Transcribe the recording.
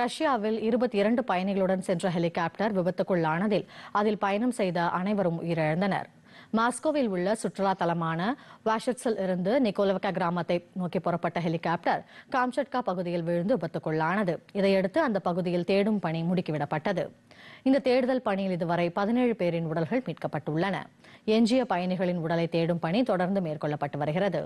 ரஷ்யாவில் இருபத்தி இரண்டு பயணிகளுடன் சென்ற ஹெலிகாப்டர் விபத்துக்குள்ளானதில் அதில் பயணம் செய்த அனைவரும் உயிரிழந்தனர் மாஸ்கோவில் உள்ள சுற்றுலா தலமான வாஷட்ஸில் இருந்து நிக்கோலவக்கா கிராமத்தை நோக்கி புறப்பட்ட ஹெலிகாப்டர் காம்சட்கா பகுதியில் விழுந்து விபத்துக்குள்ளானது இதையடுத்து அந்த பகுதியில் தேடும் பணி முடுக்கிவிடப்பட்டது இந்த தேடுதல் பணியில் இதுவரை பதினேழு பேரின் உடல்கள் மீட்கப்பட்டுள்ளன எஞ்சிய பயணிகளின் உடலை தேடும் பணி தொடர்ந்து மேற்கொள்ளப்பட்டு வருகிறது